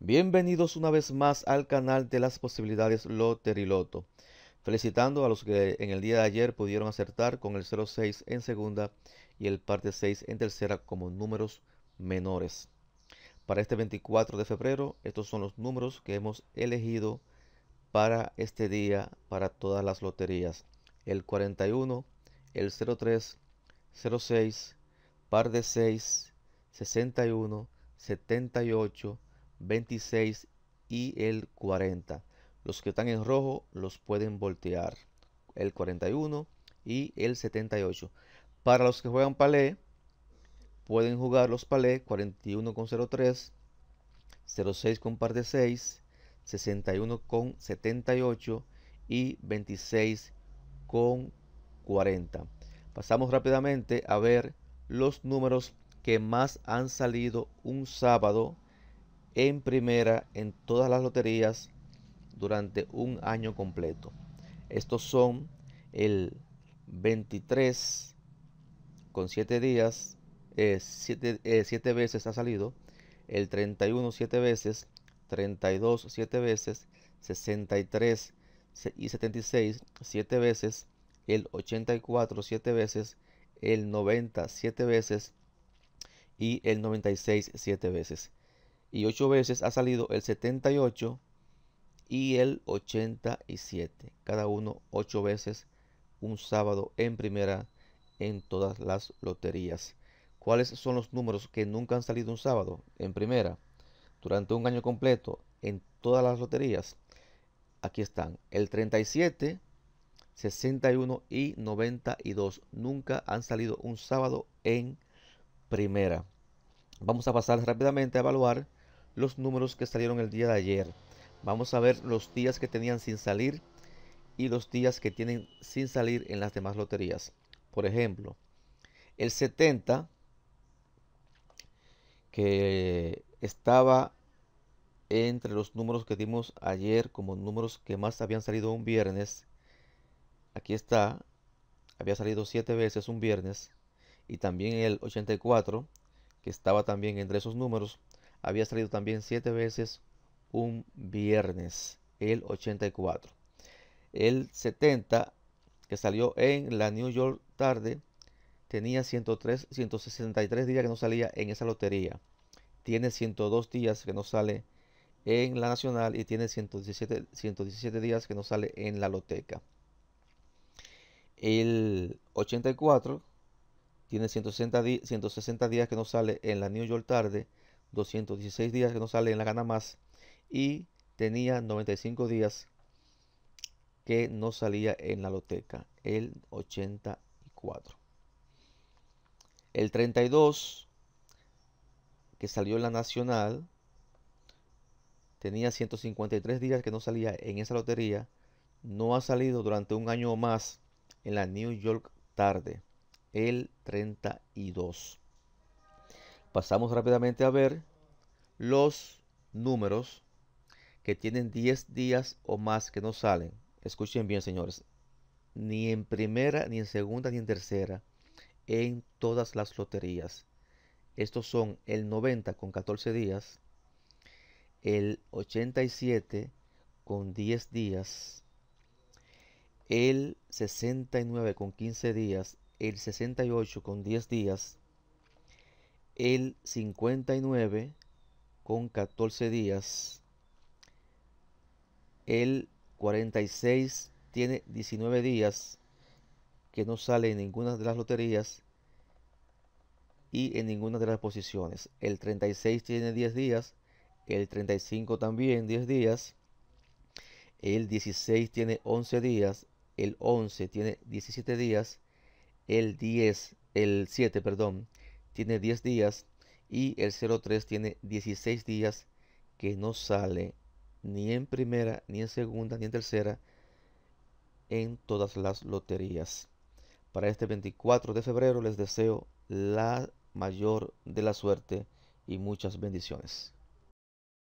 Bienvenidos una vez más al canal de las posibilidades Loteriloto. Felicitando a los que en el día de ayer pudieron acertar con el 06 en segunda y el par de 6 en tercera como números menores. Para este 24 de febrero, estos son los números que hemos elegido para este día para todas las loterías. El 41, el 03, 06, par de 6, 61, 78, 26 y el 40. Los que están en rojo los pueden voltear. El 41 y el 78. Para los que juegan palé, pueden jugar los palé 41 con 03, 06 con par de 6, 61 con 78 y 26 con 40. Pasamos rápidamente a ver los números que más han salido un sábado en primera en todas las loterías durante un año completo. Estos son el 23 con 7 días, 7 eh, veces ha salido, el 31 7 veces, 32 7 veces, 63 y 76 7 veces, el 84 7 veces, el 90 7 veces y el 96 7 veces y ocho veces ha salido el 78 y el 87. Cada uno ocho veces un sábado en primera en todas las loterías. ¿Cuáles son los números que nunca han salido un sábado en primera durante un año completo en todas las loterías? Aquí están. El 37, 61 y 92. Nunca han salido un sábado en primera. Vamos a pasar rápidamente a evaluar los números que salieron el día de ayer. Vamos a ver los días que tenían sin salir y los días que tienen sin salir en las demás loterías. Por ejemplo, el 70 que estaba entre los números que dimos ayer como números que más habían salido un viernes. Aquí está, había salido 7 veces un viernes. Y también el 84, que estaba también entre esos números, había salido también siete veces un viernes, el 84. El 70, que salió en la New York tarde, tenía 103, 163 días que no salía en esa lotería. Tiene 102 días que no sale en la nacional y tiene 117, 117 días que no sale en la loteca. El 84 tiene 160, 160 días que no sale en la New York tarde 216 días que no sale en la gana más y tenía 95 días que no salía en la loteca, el 84. El 32 que salió en la nacional tenía 153 días que no salía en esa lotería, no ha salido durante un año más en la New York tarde, el 32 pasamos rápidamente a ver los números que tienen 10 días o más que no salen. Escuchen bien, señores. Ni en primera, ni en segunda, ni en tercera. En todas las loterías. Estos son el 90 con 14 días. El 87 con 10 días. El 69 con 15 días. El 68 con 10 días el 59 con 14 días. El 46 tiene 19 días que no sale en ninguna de las loterías y en ninguna de las posiciones. El 36 tiene 10 días, el 35 también 10 días, el 16 tiene 11 días, el 11 tiene 17 días, el 10, el 7, perdón, tiene 10 días y el 03 tiene 16 días que no sale ni en primera, ni en segunda, ni en tercera en todas las loterías. Para este 24 de febrero les deseo la mayor de la suerte y muchas bendiciones.